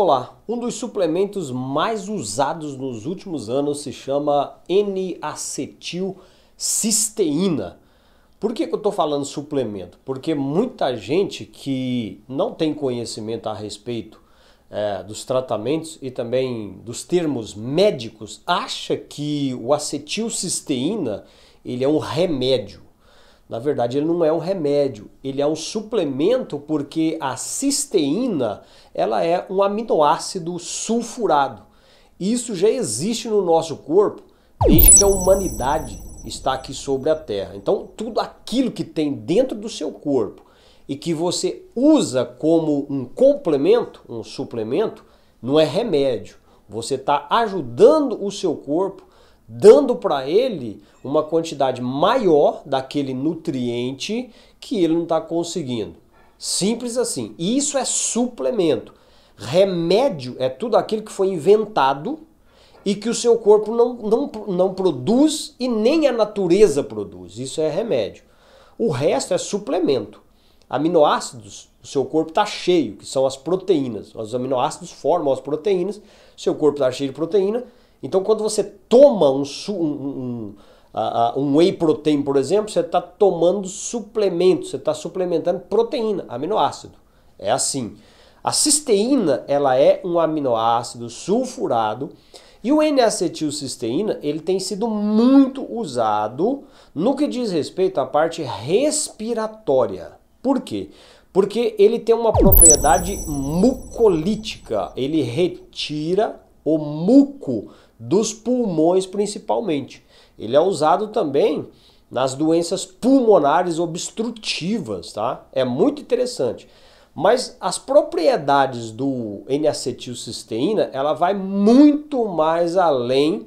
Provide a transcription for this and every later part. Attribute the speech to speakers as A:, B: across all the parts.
A: Olá, um dos suplementos mais usados nos últimos anos se chama N-acetilcisteína. Por que, que eu estou falando suplemento? Porque muita gente que não tem conhecimento a respeito é, dos tratamentos e também dos termos médicos acha que o acetilcisteína ele é um remédio. Na verdade, ele não é um remédio, ele é um suplemento porque a cisteína ela é um aminoácido sulfurado. Isso já existe no nosso corpo desde que a humanidade está aqui sobre a Terra. Então, tudo aquilo que tem dentro do seu corpo e que você usa como um complemento, um suplemento, não é remédio. Você está ajudando o seu corpo dando para ele uma quantidade maior daquele nutriente que ele não está conseguindo. Simples assim. E isso é suplemento. Remédio é tudo aquilo que foi inventado e que o seu corpo não, não, não produz e nem a natureza produz. Isso é remédio. O resto é suplemento. Aminoácidos, o seu corpo está cheio, que são as proteínas. Os aminoácidos formam as proteínas, seu corpo está cheio de proteína, então, quando você toma um, um, um, um whey protein, por exemplo, você está tomando suplemento, você está suplementando proteína, aminoácido. É assim. A cisteína, ela é um aminoácido sulfurado e o N-acetilcisteína, ele tem sido muito usado no que diz respeito à parte respiratória. Por quê? Porque ele tem uma propriedade mucolítica, ele retira o muco dos pulmões principalmente. Ele é usado também nas doenças pulmonares obstrutivas, tá? É muito interessante. Mas as propriedades do N-acetilcisteína, ela vai muito mais além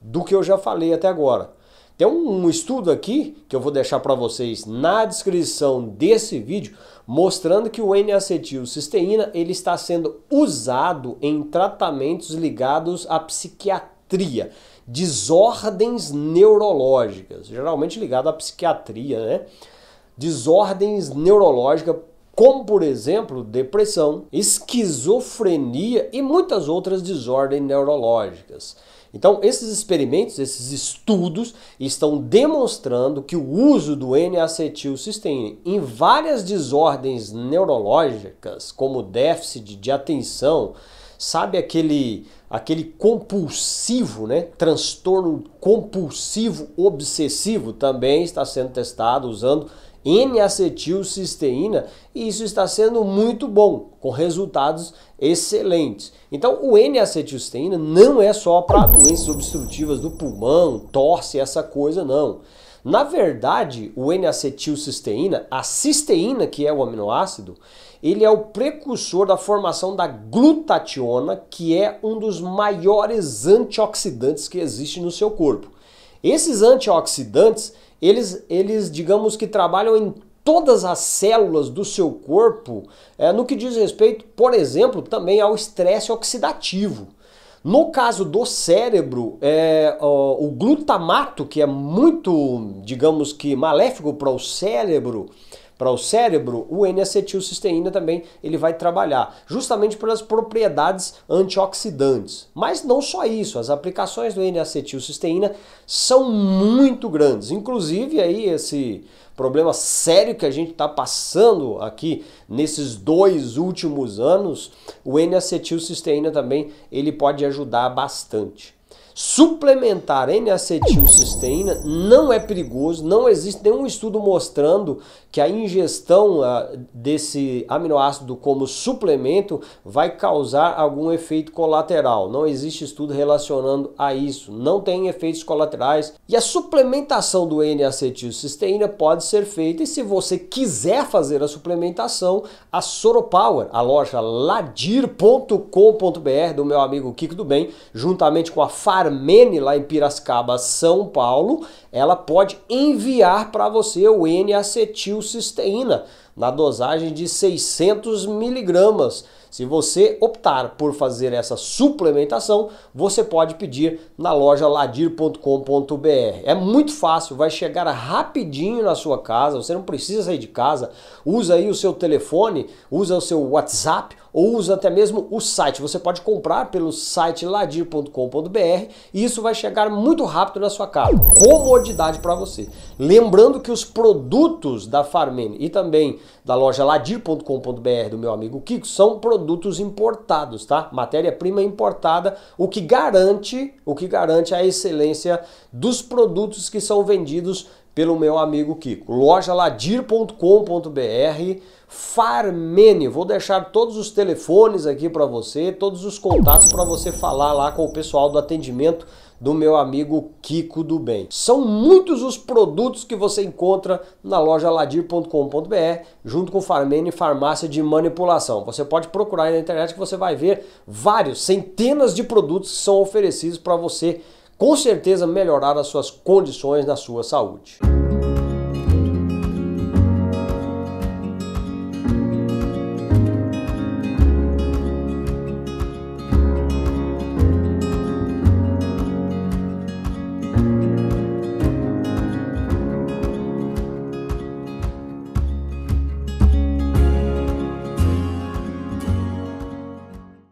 A: do que eu já falei até agora. Tem um estudo aqui que eu vou deixar para vocês na descrição desse vídeo mostrando que o N-acetilcisteína ele está sendo usado em tratamentos ligados à psiquiatria, desordens neurológicas, geralmente ligado à psiquiatria, né? Desordens neurológicas como por exemplo depressão, esquizofrenia e muitas outras desordens neurológicas. Então, esses experimentos, esses estudos estão demonstrando que o uso do N-acetilcisteína em várias desordens neurológicas, como déficit de atenção, sabe aquele aquele compulsivo, né? Transtorno compulsivo obsessivo também está sendo testado usando N-acetilcisteína e isso está sendo muito bom, com resultados excelentes. Então, o N-acetilcisteína não é só para doenças obstrutivas do pulmão, torce, essa coisa, não. Na verdade, o N-acetilcisteína, a cisteína, que é o aminoácido, ele é o precursor da formação da glutationa, que é um dos maiores antioxidantes que existe no seu corpo. Esses antioxidantes, eles, eles digamos que trabalham em todas as células do seu corpo, é, no que diz respeito, por exemplo, também ao estresse oxidativo. No caso do cérebro, é, ó, o glutamato, que é muito, digamos que, maléfico para o cérebro, para o cérebro, o N-acetilcisteína também ele vai trabalhar, justamente pelas propriedades antioxidantes. Mas não só isso, as aplicações do N-acetilcisteína são muito grandes. Inclusive aí esse problema sério que a gente está passando aqui nesses dois últimos anos, o N-acetilcisteína também ele pode ajudar bastante. Suplementar N-acetilcisteína não é perigoso, não existe nenhum estudo mostrando que a ingestão ah, desse aminoácido como suplemento vai causar algum efeito colateral. Não existe estudo relacionando a isso, não tem efeitos colaterais. E a suplementação do N-acetilcisteína pode ser feita e se você quiser fazer a suplementação, a Soropower, a loja ladir.com.br do meu amigo Kiko do Bem, juntamente com a Faro Armene, lá em Piracicaba, São Paulo, ela pode enviar para você o N-acetilcisteína na dosagem de 600 miligramas. Se você optar por fazer essa suplementação, você pode pedir na loja ladir.com.br. É muito fácil, vai chegar rapidinho na sua casa, você não precisa sair de casa. Usa aí o seu telefone, usa o seu WhatsApp ou usa até mesmo o site. Você pode comprar pelo site ladir.com.br e isso vai chegar muito rápido na sua casa. Comodidade para você. Lembrando que os produtos da Farmene e também da loja ladir.com.br do meu amigo Kiko são produtos importados, tá? Matéria-prima importada, o que garante, o que garante a excelência dos produtos que são vendidos pelo meu amigo Kiko. loja ladir.com.br Farmene. Vou deixar todos os telefones aqui para você, todos os contatos para você falar lá com o pessoal do atendimento do meu amigo Kiko do Bem. São muitos os produtos que você encontra na loja ladir.com.br, junto com Farmene Farmácia de Manipulação. Você pode procurar aí na internet que você vai ver vários, centenas de produtos que são oferecidos para você com certeza melhorar as suas condições na sua saúde.